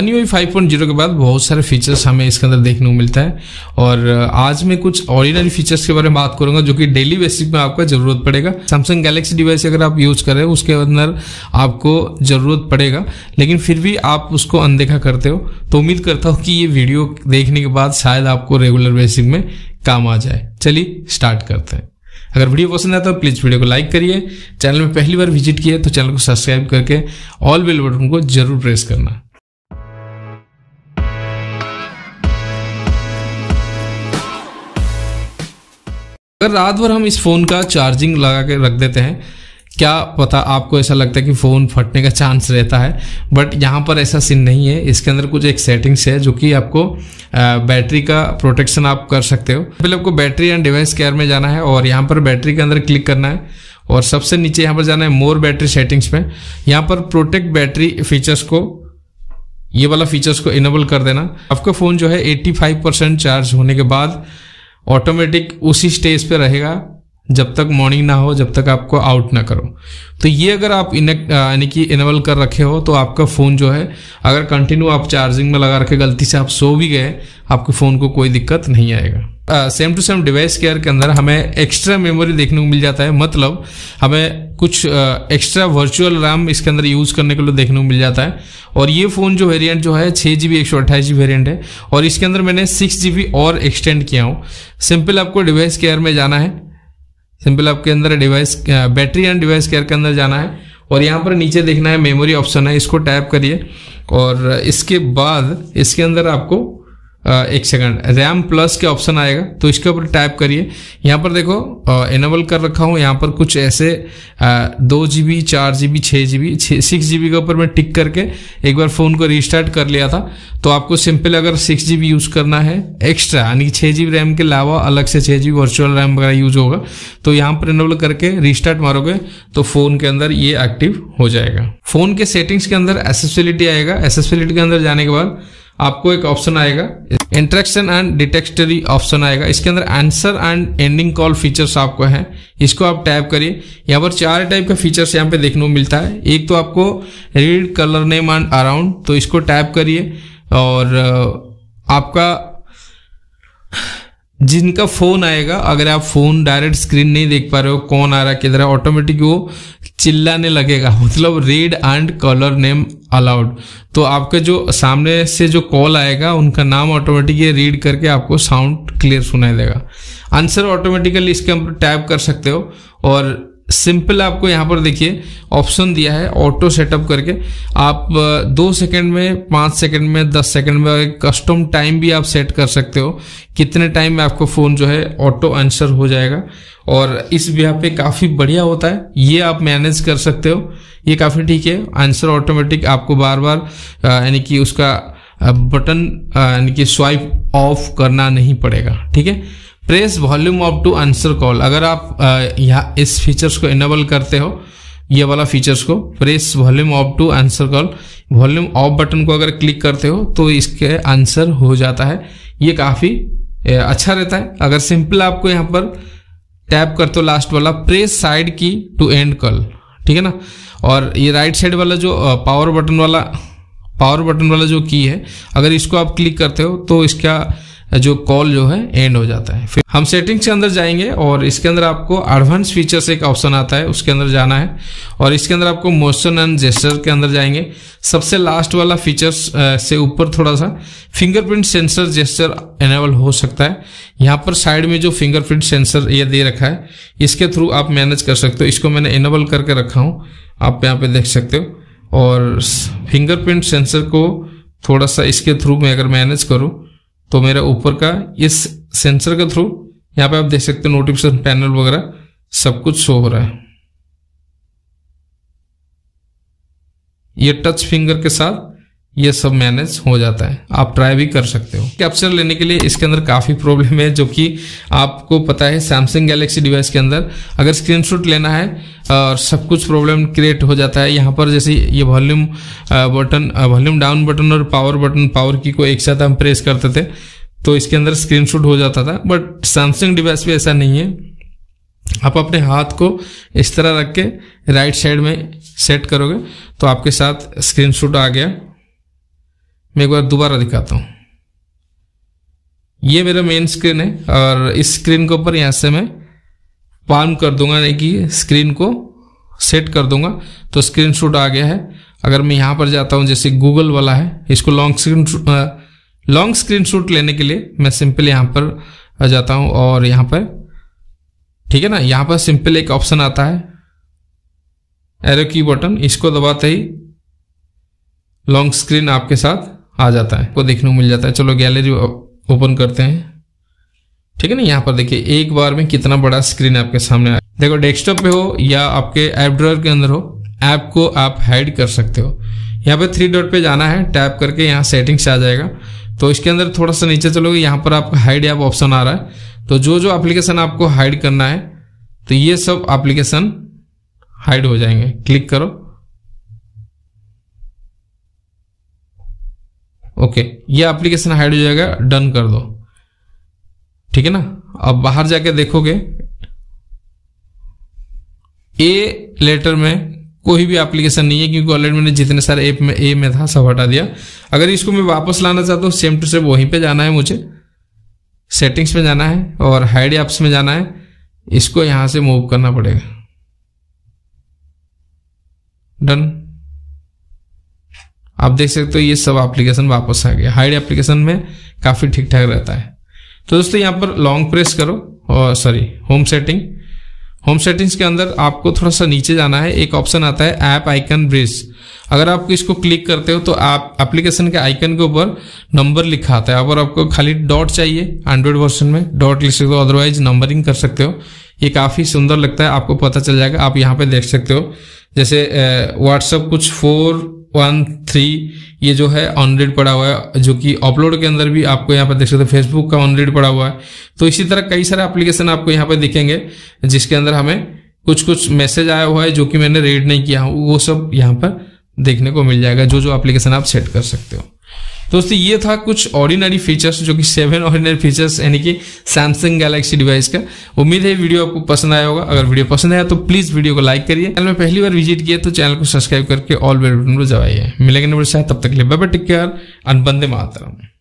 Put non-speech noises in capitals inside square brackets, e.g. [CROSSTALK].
you five के बाद बहुत सारे फीचर्स हमें इसके अंदर देखने को मिलता है और आज मैं कुछ ऑर्डिनरी फीचर्स के बारे में बात करूंगा जो कि डेली बेसिस में आपका जरूरत पड़ेगा सैमसंग गैलेक्सी डिवाइस अगर आप यूज कर रहे हो उसके अंदर आपको जरूरत पड़ेगा लेकिन फिर भी आप उसको अनदेखा करते हो तो उम्मीद करता हूँ कि ये वीडियो देखने के बाद शायद आपको रेगुलर बेसिस में काम आ जाए चलिए स्टार्ट करते हैं अगर वीडियो पसंद आए तो प्लीज वीडियो को लाइक करिए चैनल में पहली बार विजिट किया तो चैनल को सब्सक्राइब करके ऑल बेल बटन को जरूर प्रेस करना अगर रात भर हम इस फ़ोन का चार्जिंग लगा के रख देते हैं क्या पता आपको ऐसा लगता है कि फ़ोन फटने का चांस रहता है बट यहाँ पर ऐसा सीन नहीं है इसके अंदर कुछ एक सेटिंग्स है जो कि आपको बैटरी का प्रोटेक्शन आप कर सकते हो पहले आपको बैटरी एंड डिवाइस केयर में जाना है और यहाँ पर बैटरी के अंदर क्लिक करना है और सबसे नीचे यहाँ पर जाना है मोर बैटरी सेटिंग्स में यहाँ पर प्रोटेक्ट बैटरी फीचर्स को ये वाला फीचर्स को इनेबल कर देना आपका फ़ोन जो है 85 परसेंट चार्ज होने के बाद ऑटोमेटिक उसी स्टेज पे रहेगा जब तक मॉर्निंग ना हो जब तक आपको आउट ना करो तो ये अगर आप इनेक्ट यानी कि इनेबल कर रखे हो तो आपका फ़ोन जो है अगर कंटिन्यू आप चार्जिंग में लगा रखे गलती से आप सो भी गए आपके फ़ोन को कोई दिक्कत नहीं आएगा same to same device care के अंदर हमें एक्स्ट्रा मेमोरी देखने को मिल जाता है मतलब हमें कुछ एक्स्ट्रा वर्चुअल रैम इसके अंदर यूज़ करने के लिए देखने को मिल जाता है और ये फ़ोन जो वेरिएंट जो है छः जी बी एक सौ अट्ठाईस जी वेरियंट है और इसके अंदर मैंने सिक्स जी बी और एक्सटेंड किया हूँ सिंपल आपको डिवाइस केयर में जाना है सिंपल आपके अंदर device battery and device care के अंदर जाना है और यहाँ पर नीचे देखना है मेमोरी ऑप्शन है इसको टैप करिए और इसके बाद इसके अंदर आपको एक सेकंड रैम प्लस के ऑप्शन आएगा तो इसके ऊपर टाइप करिए यहाँ पर देखो इनेबल कर रखा हूँ यहाँ पर कुछ ऐसे दो जी बी चार जी बी छः G B six G B के ऊपर मैं टिक करके एक बार फ़ोन को रिस्टार्ट कर लिया था तो आपको सिंपल अगर सिक्स जी बी यूज़ करना है एक्स्ट्रा यानी छः जी बी रैम के अलावा अलग से छः जी बी वर्चुअल रैम वगैरह यूज होगा तो यहाँ पर इनेबल करके रिस्टार्ट मारोगे तो फ़ोन के अंदर ये एक्टिव हो जाएगा फ़ोन के सेटिंग्स के अंदर एसेसिबिलिटी आएगा एसेसिबिलिटी के अंदर जाने के बाद आपको एक ऑप्शन आएगा इंट्रेक्शन एंड डिटेक्टरी ऑप्शन आएगा इसके अंदर answer and ending call features आपको है इसको आप टाइप करिए यहाँ पर चार टाइप का फीचर्स यहाँ पे देखने को मिलता है एक तो आपको read caller name and around तो इसको टाइप करिए और आपका जिनका फोन आएगा अगर आप फोन डायरेक्ट स्क्रीन नहीं देख पा रहे हो कौन आ रहा किधर है ऑटोमेटिक वो चिल्लाने लगेगा [LAUGHS] मतलब read and caller name aloud तो आपके जो सामने से जो कॉल आएगा उनका नाम ऑटोमेटिक ये रीड करके आपको साउंड क्लियर सुनाई देगा आंसर ऑटोमेटिकली इसके हम टैप कर सकते हो और सिंपल आपको यहाँ पर देखिए ऑप्शन दिया है ऑटो सेटअप करके आप दो सेकंड में पाँच सेकंड में दस सेकंड में कस्टम टाइम भी आप सेट कर सकते हो कितने टाइम में आपको फ़ोन जो है ऑटो आंसर हो जाएगा और इस ब्याह पे काफ़ी बढ़िया होता है ये आप मैनेज कर सकते हो ये काफ़ी ठीक है आंसर ऑटोमेटिक आपको बार बार यानी कि उसका बटन यानी कि स्वाइप ऑफ करना नहीं पड़ेगा ठीक है press volume off to answer call अगर आप यहाँ इस फीचर्स को इनेबल करते हो ये वाला फीचर्स को press volume off to answer call volume off button को अगर क्लिक करते हो तो इसके आंसर हो जाता है ये काफ़ी अच्छा रहता है अगर सिंपल आपको यहाँ पर टैप करते हो लास्ट वाला press side key to end call ठीक है ना और ये राइट साइड वाला जो पावर बटन वाला पावर बटन वाला जो की है अगर इसको आप क्लिक करते हो तो इसका जो कॉल जो है एंड हो जाता है फिर हम सेटिंग्स के अंदर जाएंगे और इसके अंदर आपको एडवांस फीचर्स एक ऑप्शन आता है उसके अंदर जाना है और इसके अंदर आपको मोशन एंड जेस्टर के अंदर जाएंगे सबसे लास्ट वाला फीचर्स से ऊपर थोड़ा सा फिंगरप्रिंट सेंसर जेस्टर एनेबल हो सकता है यहाँ पर साइड में जो फिंगरप्रिंट सेंसर ये दे रखा है इसके थ्रू आप मैनेज कर सकते हो इसको मैंने एनेबल करके रखा हूँ आप यहाँ पे देख सकते हो और फिंगरप्रिंट सेंसर को थोड़ा सा इसके थ्रू में अगर मैनेज करूँ तो मेरा ऊपर का इस सेंसर के थ्रू यहाँ पे आप देख सकते हो नोटिफिकेशन पैनल वगैरह सब कुछ शो हो रहा है ये टच फिंगर के साथ ये सब मैनेज हो जाता है आप ट्राई भी कर सकते हो कैप्चर लेने के लिए इसके अंदर काफ़ी प्रॉब्लम है जो कि आपको पता है सैमसंग गैलेक्सी डिवाइस के अंदर अगर स्क्रीनशॉट लेना है और सब कुछ प्रॉब्लम क्रिएट हो जाता है यहाँ पर जैसे ये volume button volume down button और पावर बटन पावर की को एक साथ हम प्रेस करते थे तो इसके अंदर स्क्रीन हो जाता था बट सैमसंग डिवाइस भी ऐसा नहीं है आप अपने हाथ को इस तरह रख के राइट साइड में सेट करोगे तो आपके साथ स्क्रीन आ गया मैं एक बार दोबारा दिखाता हूँ ये मेरा मेन स्क्रीन है और इस स्क्रीन के ऊपर यहाँ से मैं पाम कर दूंगा यानी कि स्क्रीन को सेट कर दूंगा तो स्क्रीन शूट आ गया है अगर मैं यहाँ पर जाता हूँ जैसे गूगल वाला है इसको long screen long screenshot लेने के लिए मैं सिंपल यहाँ पर जाता हूँ और यहाँ पर ठीक है ना यहाँ पर सिंपल एक ऑप्शन आता है एरो की बटन इसको दबाते ही लॉन्ग स्क्रीन आपके साथ आ जाता है को देखने को मिल जाता है चलो गैलरी ओपन करते हैं ठीक है ना यहाँ पर देखिए एक बार में कितना बड़ा स्क्रीन आपके सामने आया देखो डेस्कटॉप पे हो या आपके ऐप ड्रॉर के अंदर हो ऐप को आप हाइड कर सकते हो यहाँ पे थ्री डॉट पे जाना है टैप करके यहाँ सेटिंग्स आ जाएगा तो इसके अंदर थोड़ा सा नीचे चलोगे यहाँ पर आप हाइड ऐप ऑप्शन आ रहा है तो जो जो एप्लीकेशन आपको हाइड करना है तो ये सब एप्लीकेशन हाइड हो जाएंगे क्लिक करो ओके ये एप्लीकेशन हाइड हो जाएगा डन कर दो ठीक है ना अब बाहर जाके देखोगे ए लेटर में कोई भी एप्लीकेशन नहीं है क्योंकि ऑलरेडी मैंने जितने सारे एप में ए में था सब हटा दिया अगर इसको मैं वापस लाना चाहता हूँ सेम टू सेम वहीं पे जाना है मुझे सेटिंग्स में जाना है और हाइड एप्स में जाना है इसको यहां से मूव करना पड़ेगा डन आप देख सकते हो ये सब एप्लीकेशन वापस आ गया हाइड एप्लीकेशन में काफ़ी ठीक ठाक रहता है तो दोस्तों यहाँ पर लॉन्ग प्रेस करो और sorry home setting home settings के अंदर आपको थोड़ा सा नीचे जाना है एक ऑप्शन आता है ऐप आइकन ब्रिज अगर आप इसको क्लिक करते हो तो आप एप्लीकेशन के आइकन के ऊपर नंबर लिखा आता है अगर आपको खाली डॉट चाहिए एंड्रॉइड वर्सन में डॉट लिख सकते हो अदरवाइज नंबरिंग कर सकते हो ये काफ़ी सुंदर लगता है आपको पता चल जाएगा आप यहाँ पे देख सकते हो जैसे व्हाट्सअप कुछ फोर वन थ्री ये जो है ऑनरेड पड़ा हुआ है जो कि अपलोड के अंदर भी आपको यहाँ पर देख सकते हैं फेसबुक का ऑनरेड पड़ा हुआ है तो इसी तरह कई सारे एप्लीकेशन आपको यहाँ पर दिखेंगे जिसके अंदर हमें कुछ कुछ मैसेज आया हुआ है जो कि मैंने रीड नहीं किया हूँ वो सब यहाँ पर देखने को मिल जाएगा जो जो एप्लीकेशन आप सेट कर सकते हो दोस्तों ये था कुछ ऑर्डिनरी फीचर्स जो कि सेवन ऑर्डिनरी फीचर्स यानी कि सैमसंग गैलेक्सी डिवाइस का उम्मीद है वीडियो आपको पसंद आया होगा अगर वीडियो पसंद आया तो प्लीज वीडियो को लाइक करिए चैनल में पहली बार विजिट किया तो चैनल को सब्सक्राइब करके ऑल बेल बटन को मिलेंगे नंबर शायद तब तक ले बाय टेक केयर अनबंदे मातरम